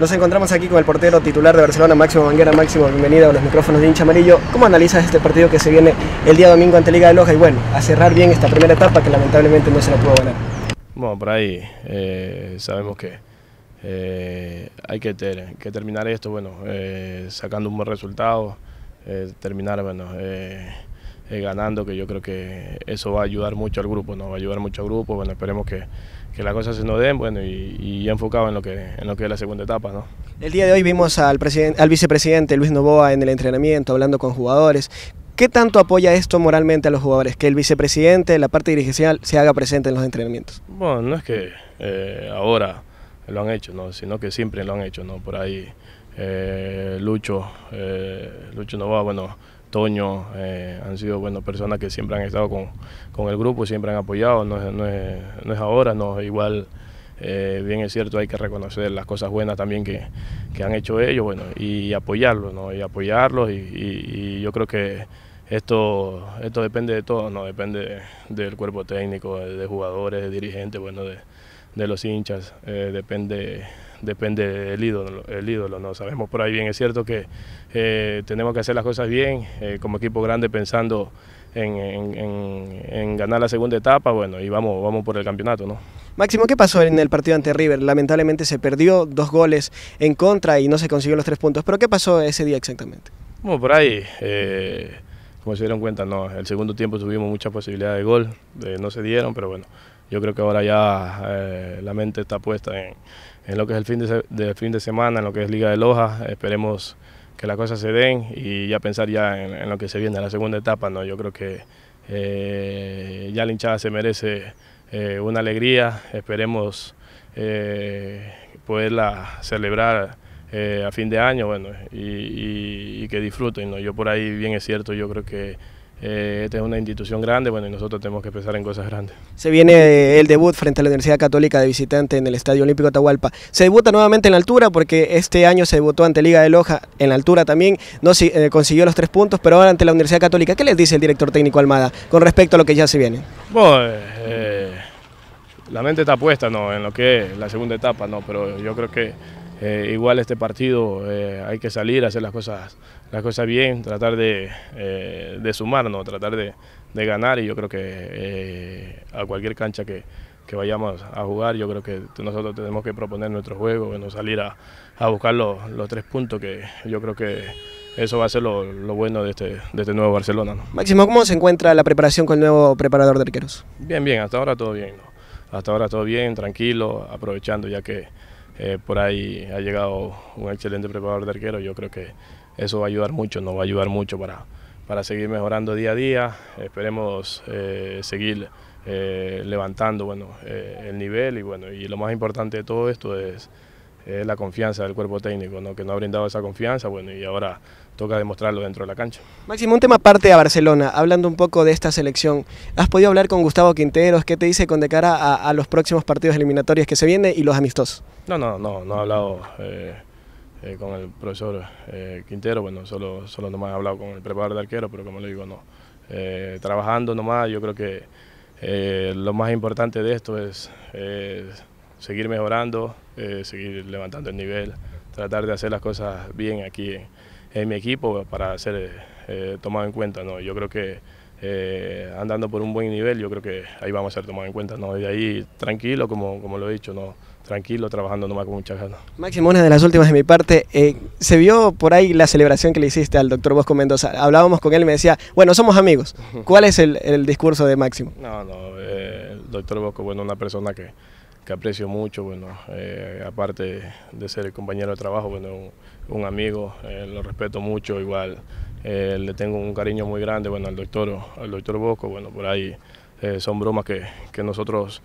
Nos encontramos aquí con el portero titular de Barcelona, Máximo Manguera. Máximo, bienvenido a los micrófonos de hincha amarillo. ¿Cómo analizas este partido que se viene el día domingo ante Liga de Loja? Y bueno, a cerrar bien esta primera etapa que lamentablemente no se la pudo ganar. Bueno, por ahí eh, sabemos que eh, hay que, que, terminar esto, bueno, eh, sacando un buen resultado, terminar, bueno, ganando, que yo creo que eso va a ayudar mucho al grupo, ¿no? Va a ayudar mucho al grupo, bueno, esperemos que que las cosas se nos den, bueno, y, enfocado en lo, que, en lo que es la segunda etapa, ¿no? El día de hoy vimos al, al vicepresidente Luis Novoa en el entrenamiento, hablando con jugadores. ¿Qué tanto apoya esto moralmente a los jugadores? Que el vicepresidente, la parte dirigencial, se haga presente en los entrenamientos. Bueno, no es que eh, ahora lo han hecho, ¿no? sino que siempre lo han hecho. ¿no? Por ahí eh, Lucho, eh, Lucho Novoa, bueno, Toño, eh, han sido bueno, personas que siempre han estado con, el grupo, siempre han apoyado, no es, ahora, no igual. Eh, bien es cierto, hay que reconocer las cosas buenas también que, han hecho ellos, bueno, y apoyarlos, ¿no? Y apoyarlos, y, yo creo que esto, esto depende de todo, ¿no? Depende del cuerpo técnico, de, jugadores, de dirigentes, bueno, de, los hinchas, eh, depende depende del ídolo, el ídolo, ¿no? Sabemos por ahí bien, es cierto que eh, tenemos que hacer las cosas bien, eh, como equipo grande pensando en, ganar la segunda etapa, bueno, y vamos, vamos por el campeonato, ¿no? Máximo, ¿qué pasó en el partido ante River? Lamentablemente se perdió dos goles en contra y no se consiguió los tres puntos, pero ¿qué pasó ese día exactamente? Bueno, por ahí... Eh, como se dieron cuenta, no, el segundo tiempo tuvimos muchas posibilidades de gol, no se dieron, pero bueno, yo creo que ahora ya la mente está puesta en, en lo que es el fin de, fin de semana, en lo que es Liga de Loja. Esperemos que las cosas se den y ya pensar ya en, lo que se viene, la segunda etapa. ¿no? Yo creo que eh, ya la hinchada se merece eh, una alegría. Esperemos eh, poderla celebrar a fin de año bueno, y, que disfruten. Yo por ahí, bien es cierto, yo creo que eh, esta es una institución grande, bueno, y nosotros tenemos que pensar en cosas grandes. Se viene eh, el debut frente a la Universidad Católica de visitante en el Estadio Olímpico Atahualpa. Se debuta nuevamente en la altura porque este año se debutó ante Liga de Loja en la altura también, no eh, consiguió los tres puntos, pero ahora ante la Universidad Católica. ¿Qué les dice el director técnico Almada con respecto a lo que ya se viene? Bueno, la mente está puesta, ¿no? En lo que es la segunda etapa, ¿no? Pero yo creo que eh, igual este partido eh, hay que salir, hacer las cosas, las cosas bien, tratar de, eh, sumarnos, tratar de, ganar y yo creo que a cualquier cancha que, vayamos a jugar, yo creo que nosotros tenemos que proponer nuestro juego, no salir a, a buscar los, tres puntos que yo creo que eso va a ser lo, bueno de este, de este, nuevo Barcelona. Máximo, ¿cómo se encuentra la preparación con el nuevo preparador de arqueros? Bien, bien, hasta ahora todo bien. Hasta ahora todo bien, tranquilo, aprovechando ya que eh, por ahí ha llegado un excelente preparador de arquero, yo creo que eso va a ayudar mucho, nos va a ayudar mucho para, para seguir mejorando día a día, esperemos eh, seguir eh, levantando bueno, el nivel y, bueno, y lo más importante de todo esto es es la confianza del cuerpo técnico, ¿no? que no ha brindado esa confianza, bueno, y ahora toca demostrarlo dentro de la cancha. Máximo, un tema aparte a Barcelona, hablando un poco de esta selección, ¿has podido hablar con Gustavo Quinteros? ¿Qué te dice con de cara a, los próximos partidos eliminatorios que se vienen y los amistosos? No, no, no, no he hablado eh, eh, con el profesor eh, Quintero, bueno, solo, solo nomás he hablado con el preparador de arquero, pero como le digo, no. trabajando nomás, yo creo que lo más importante de esto es seguir mejorando, eh, seguir levantando el nivel, tratar de hacer las cosas bien aquí en, mi equipo para ser eh, eh, tomado en cuenta. ¿no? Yo creo que andando por un buen nivel, yo creo que ahí vamos a ser tomados en cuenta. ¿no? Y de ahí tranquilo, como, como lo he dicho, ¿no? tranquilo, trabajando nomás con muchas ganas. Máximo, una de las últimas de mi parte, se vio por ahí la celebración que le hiciste al doctor Bosco Mendoza. Hablábamos con él y me decía, bueno, somos amigos. ¿Cuál es el, el discurso de Máximo? No, no, el doctor Bosco, bueno, una persona que que aprecio mucho, bueno, eh, aparte de ser el compañero de trabajo, bueno, un, amigo, eh, lo respeto mucho, igual eh, le tengo un cariño muy grande, bueno, al doctor, al doctor Bosco, bueno, por ahí son bromas que, nosotros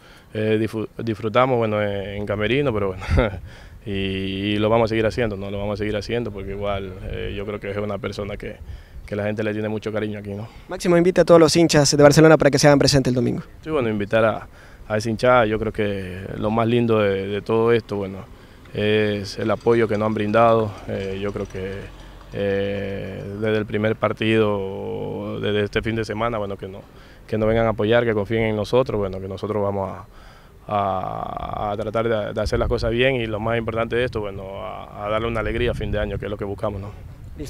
disfrutamos, bueno, en Camerino, pero bueno, y, lo vamos a seguir haciendo, ¿no? Lo vamos a seguir haciendo porque igual yo creo que es una persona que, que la gente le tiene mucho cariño aquí, ¿no? Máximo, invita a todos los hinchas de Barcelona para que se hagan presentes el domingo. Sí, bueno, invitar a a esa hinchada. Yo creo que lo más lindo de, todo esto, bueno, es el apoyo que nos han brindado. Eh, yo creo que eh, desde el primer partido, desde este fin de semana, bueno, que, no, que nos vengan a apoyar, que confíen en nosotros, bueno, que nosotros vamos a, tratar de, hacer las cosas bien y lo más importante de esto, bueno, a, darle una alegría a fin de año, que es lo que buscamos, ¿no?